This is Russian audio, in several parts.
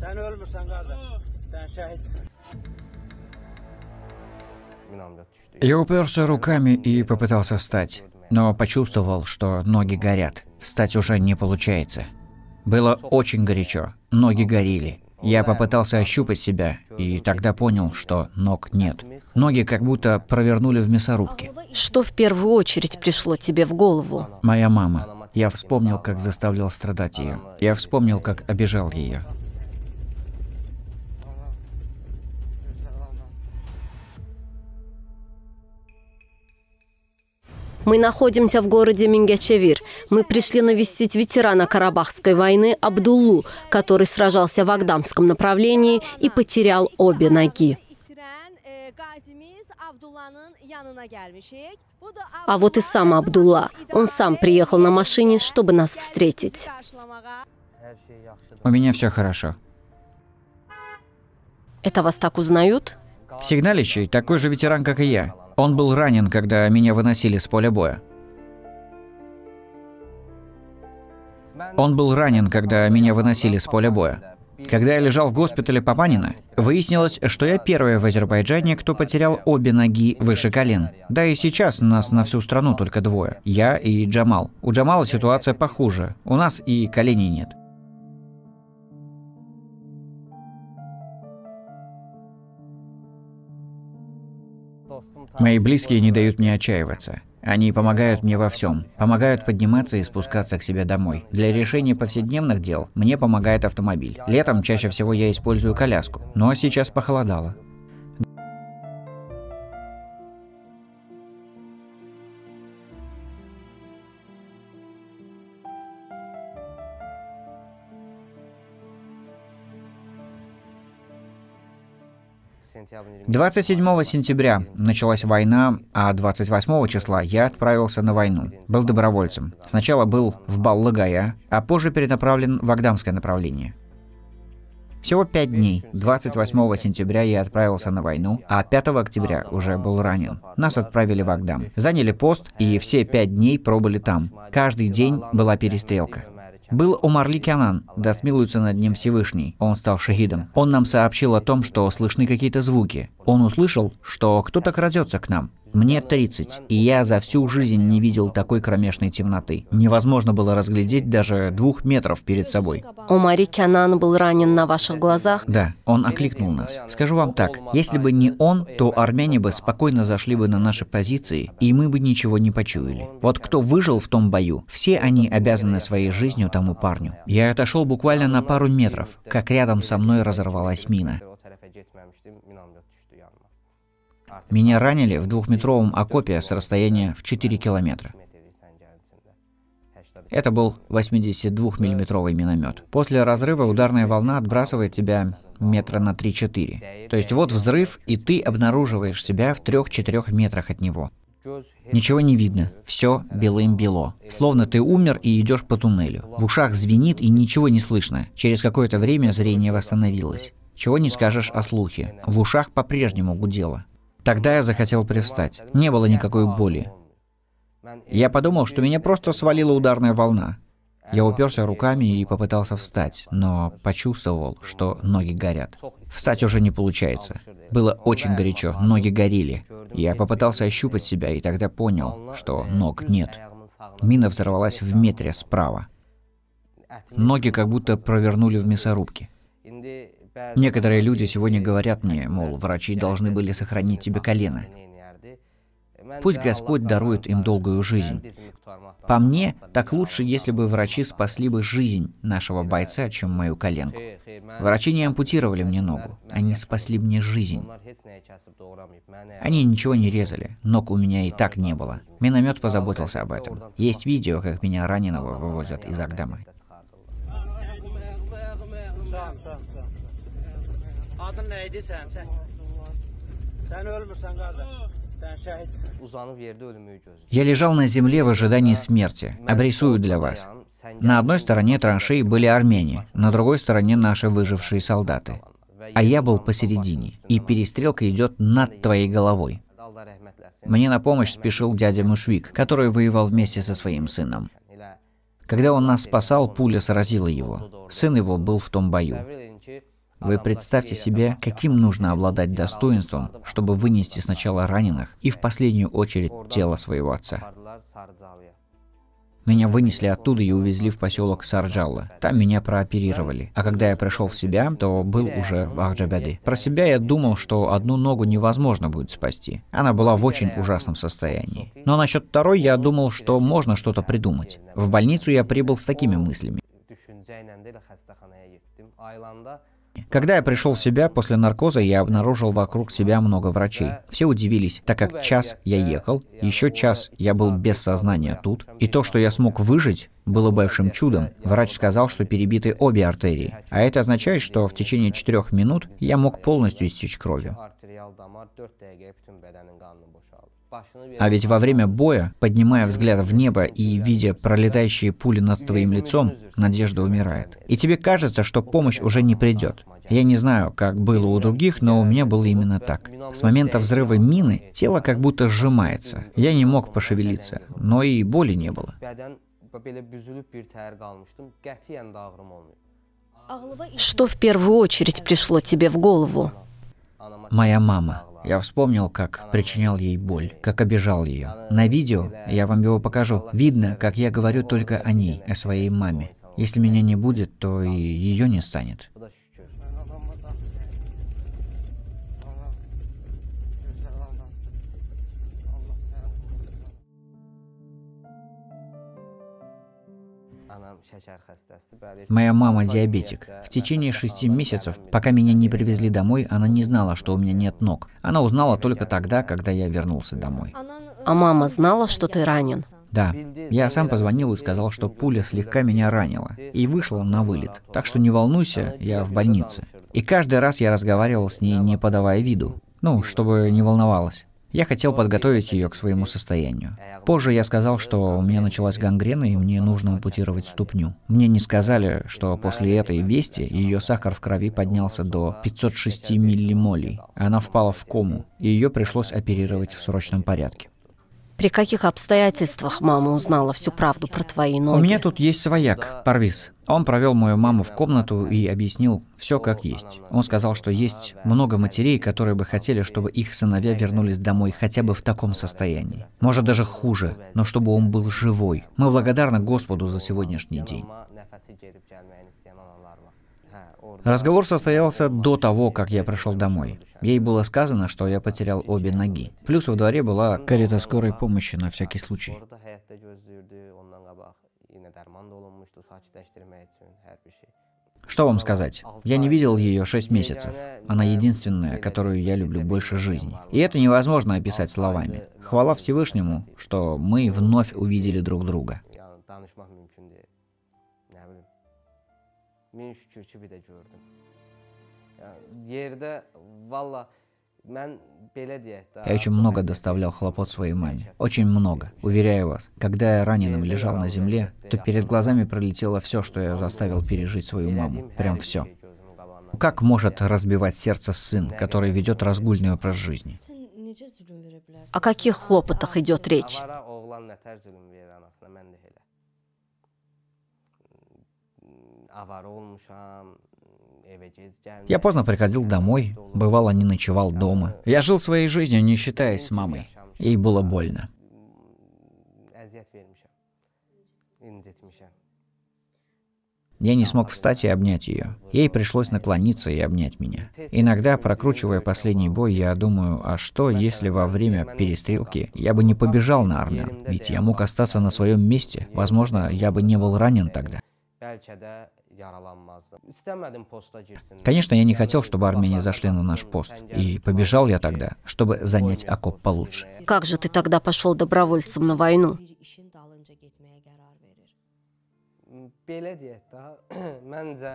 Sen ölmürsen kardeş. Sen şehitsin. Я уперся руками и попытался встать, но почувствовал, что ноги горят. Встать уже не получается. Было очень горячо, ноги горели. Я попытался ощупать себя, и тогда понял, что ног нет. Ноги как будто провернули в мясорубке. Что в первую очередь пришло тебе в голову? Моя мама. Я вспомнил, как заставлял страдать ее. Я вспомнил, как обижал ее. Мы находимся в городе Мингячевир. Мы пришли навестить ветерана Карабахской войны Абдуллу, который сражался в Агдамском направлении и потерял обе ноги. А вот и сам Абдулла. Он сам приехал на машине, чтобы нас встретить. У меня все хорошо. Это вас так узнают? Сигналищий, такой же ветеран, как и я. Он был ранен, когда меня выносили с поля боя. Он был ранен, когда меня выносили с поля боя. Когда я лежал в госпитале Папанина, выяснилось, что я первый в Азербайджане, кто потерял обе ноги выше колен. Да и сейчас нас на всю страну только двое. Я и Джамал. У Джамала ситуация похуже. У нас и коленей нет. Мои близкие не дают мне отчаиваться. Они помогают мне во всем. Помогают подниматься и спускаться к себе домой. Для решения повседневных дел мне помогает автомобиль. Летом чаще всего я использую коляску. Но сейчас похолодало. 27 сентября началась война, а 28 числа я отправился на войну. Был добровольцем. Сначала был в Баллагая, а позже перенаправлен в Агдамское направление. Всего пять дней. 28 сентября я отправился на войну, а 5 октября уже был ранен. Нас отправили в Агдам. Заняли пост и все пять дней пробыли там. Каждый день была перестрелка. Был Умарли Кянан, да смилуется над ним Всевышний, он стал шахидом. Он нам сообщил о том, что слышны какие-то звуки. Он услышал, что кто-то крадется к нам. Мне 30, и я за всю жизнь не видел такой кромешной темноты. Невозможно было разглядеть даже двух метров перед собой. Омари Кянан был ранен на ваших глазах? Да, он окликнул нас. Скажу вам так, если бы не он, то армяне бы спокойно зашли бы на наши позиции, и мы бы ничего не почуяли. Вот кто выжил в том бою, все они обязаны своей жизнью тому парню. Я отошел буквально на пару метров, как рядом со мной разорвалась мина. Меня ранили в двухметровом окопе с расстояния в 4 километра. Это был 82-миллиметровый миномет. После разрыва ударная волна отбрасывает тебя метра на 3-4. То есть вот взрыв, и ты обнаруживаешь себя в 3-4 метрах от него. Ничего не видно, все белым-бело. Словно ты умер и идешь по туннелю. В ушах звенит и ничего не слышно. Через какое-то время зрение восстановилось. Чего не скажешь о слухе. В ушах по-прежнему гудело. Тогда я захотел привстать. Не было никакой боли. Я подумал, что меня просто свалила ударная волна. Я уперся руками и попытался встать, но почувствовал, что ноги горят. Встать уже не получается. Было очень горячо, ноги горели. Я попытался ощупать себя и тогда понял, что ног нет. Мина взорвалась в метре справа. Ноги как будто провернули в мясорубке. Некоторые люди сегодня говорят мне, мол, врачи должны были сохранить тебе колено. Пусть Господь дарует им долгую жизнь. По мне, так лучше, если бы врачи спасли бы жизнь нашего бойца, чем мою коленку. Врачи не ампутировали мне ногу, они спасли мне жизнь. Они ничего не резали, ног у меня и так не было. Миномет позаботился об этом. Есть видео, как меня раненого вывозят из Агдамы. Adın nə idi sən? Sən, sən ölmürsən Я лежал на земле в ожидании смерти. Обрисую для вас. На одной стороне траншеи были армяне, на другой стороне наши выжившие солдаты. А я был посередине, и перестрелка идет над твоей головой. Мне на помощь спешил дядя Мушвик, который воевал вместе со своим сыном. Когда он нас спасал, пуля сразила его. Сын его был в том бою. Вы представьте себе, каким нужно обладать достоинством, чтобы вынести сначала раненых и в последнюю очередь тело своего отца. Меня вынесли оттуда и увезли в поселок Сарджалла. Там меня прооперировали. А когда я пришел в себя, то был уже в Ахджабяде. Про себя я думал, что одну ногу невозможно будет спасти. Она была в очень ужасном состоянии. Но насчет второй я думал, что можно что-то придумать. В больницу я прибыл с такими мыслями. Когда я пришел в себя после наркоза, я обнаружил вокруг себя много врачей. Все удивились, так как час я ехал, еще час я был без сознания тут, и то, что я смог выжить, было большим чудом. Врач сказал, что перебиты обе артерии. А это означает, что в течение четырех минут я мог полностью истечь кровью. А ведь во время боя, поднимая взгляд в небо и видя пролетающие пули над твоим лицом, надежда умирает. И тебе кажется, что помощь уже не придет. Я не знаю, как было у других, но у меня было именно так. С момента взрыва мины тело как будто сжимается. Я не мог пошевелиться, но и боли не было belə büzülüb bir təhər qalmışdım. Qətiyyən də ağrım olmayıb. Что в первую очередь пришло тебе в голову? Моя мама. Я вспомнил, как причинял ей боль, как обижал ее. На видео, я вам его покажу, видно, как я говорю только о ней, о своей маме. Если меня не будет, то и ее не станет. Моя мама диабетик. В течение шести месяцев, пока меня не привезли домой, она не знала, что у меня нет ног. Она узнала только тогда, когда я вернулся домой. А мама знала, что ты ранен? Да. Я сам позвонил и сказал, что пуля слегка меня ранила и вышла на вылет. Так что не волнуйся, я в больнице. И каждый раз я разговаривал с ней, не подавая виду. Ну, чтобы не волновалась. Я хотел подготовить ее к своему состоянию. Позже я сказал, что у меня началась гангрена и мне нужно ампутировать ступню. Мне не сказали, что после этой вести ее сахар в крови поднялся до 506 миллимолей. Она впала в кому, и ее пришлось оперировать в срочном порядке. При каких обстоятельствах мама узнала всю правду про твои ноги? У меня тут есть свояк, Парвиз. Он провел мою маму в комнату и объяснил все как есть. Он сказал, что есть много матерей, которые бы хотели, чтобы их сыновья вернулись домой хотя бы в таком состоянии. Может даже хуже, но чтобы он был живой. Мы благодарны Господу за сегодняшний день. Разговор состоялся до того, как я пришел домой. Ей было сказано, что я потерял обе ноги. Плюс во дворе была карета скорой помощи на всякий случай. Что вам сказать? Я не видел ее шесть месяцев. Она единственная, которую я люблю больше жизни. И это невозможно описать словами. Хвала Всевышнему, что мы вновь увидели друг друга men shukürçü bir də gördüm. Yəni yerdə valla Я очень много доставлял хлопот своей маме. Очень много, уверяю вас. Когда я раненым лежал на земле, то перед глазами пролетело все, что я заставил пережить свою маму. Прям все. Как может разбивать сердце сын, который ведет разгульный образ жизни? О каких хлопотах идет речь? Э, я поздно приходил домой, бывало не ночевал дома. Я жил своей жизнью, не считаясь с мамой. Ей было больно. А я не смог встать и обнять ее. Ей пришлось наклониться и обнять меня. Иногда, прокручивая последний бой, я думаю, а что, если во время перестрелки я бы не побежал на армян? Ведь я мог остаться на своем месте. Возможно, я бы не был ранен тогда. Конечно, я не хотел, чтобы армении зашли на наш пост, и побежал я тогда, чтобы занять окоп получше. Как же ты тогда пошел добровольцем на войну?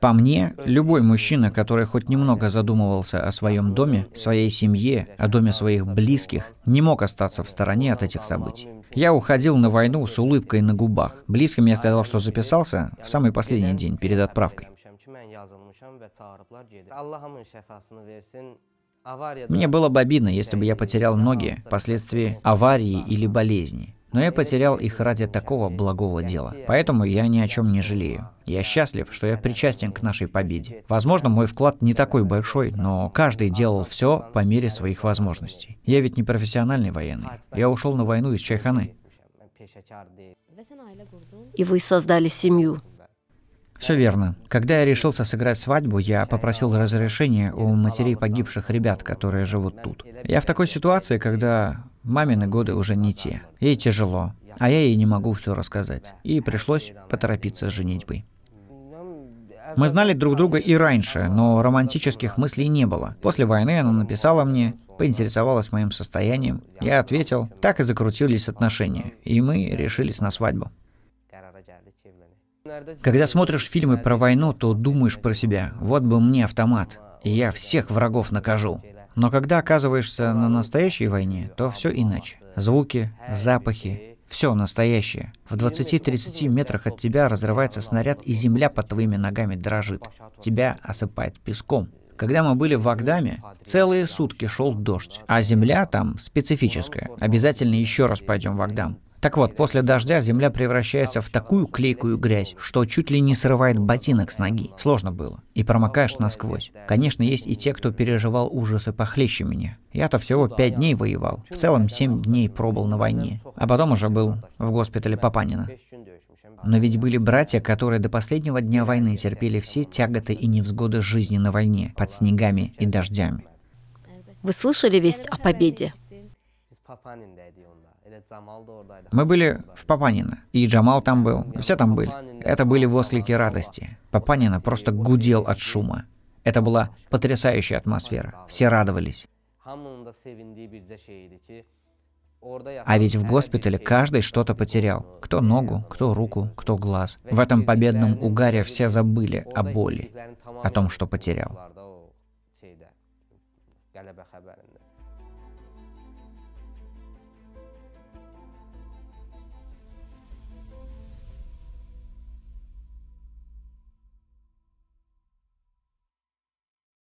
По мне, любой мужчина, который хоть немного задумывался о своем доме, своей семье, о доме своих близких, не мог остаться в стороне от этих событий. Я уходил на войну с улыбкой на губах. Близким я сказал, что записался в самый последний день перед отправкой. Мне было бы обидно, если бы я потерял ноги впоследствии аварии или болезни. Но я потерял их ради такого благого дела. Поэтому я ни о чем не жалею. Я счастлив, что я причастен к нашей победе. Возможно, мой вклад не такой большой, но каждый делал все по мере своих возможностей. Я ведь не профессиональный военный. Я ушел на войну из Чайханы. И вы создали семью. Все верно. Когда я решился сыграть свадьбу, я попросил разрешения у матерей погибших ребят, которые живут тут. Я в такой ситуации, когда мамины годы уже не те. Ей тяжело, а я ей не могу все рассказать. И пришлось поторопиться с женитьбой. Мы знали друг друга и раньше, но романтических мыслей не было. После войны она написала мне, поинтересовалась моим состоянием. Я ответил, так и закрутились отношения, и мы решились на свадьбу. Когда смотришь фильмы про войну, то думаешь про себя. Вот бы мне автомат, и я всех врагов накажу. Но когда оказываешься на настоящей войне, то все иначе. Звуки, запахи, все настоящее. В 20-30 метрах от тебя разрывается снаряд, и земля под твоими ногами дрожит. Тебя осыпает песком. Когда мы были в Агдаме, целые сутки шел дождь, а земля там специфическая. Обязательно еще раз пойдем в Агдам. Так вот, после дождя земля превращается в такую клейкую грязь, что чуть ли не срывает ботинок с ноги. Сложно было. И промокаешь насквозь. Конечно, есть и те, кто переживал ужасы похлеще меня. Я-то всего пять дней воевал. В целом семь дней пробыл на войне. А потом уже был в госпитале Папанина. Но ведь были братья, которые до последнего дня войны терпели все тяготы и невзгоды жизни на войне, под снегами и дождями. Вы слышали весть о победе? Мы были в Папанино, и Джамал там был. Все там были. Это были возлики радости. Папанина просто гудел от шума. Это была потрясающая атмосфера. Все радовались. А ведь в госпитале каждый что-то потерял. Кто ногу, кто руку, кто глаз. В этом победном угаре все забыли о боли, о том, что потерял.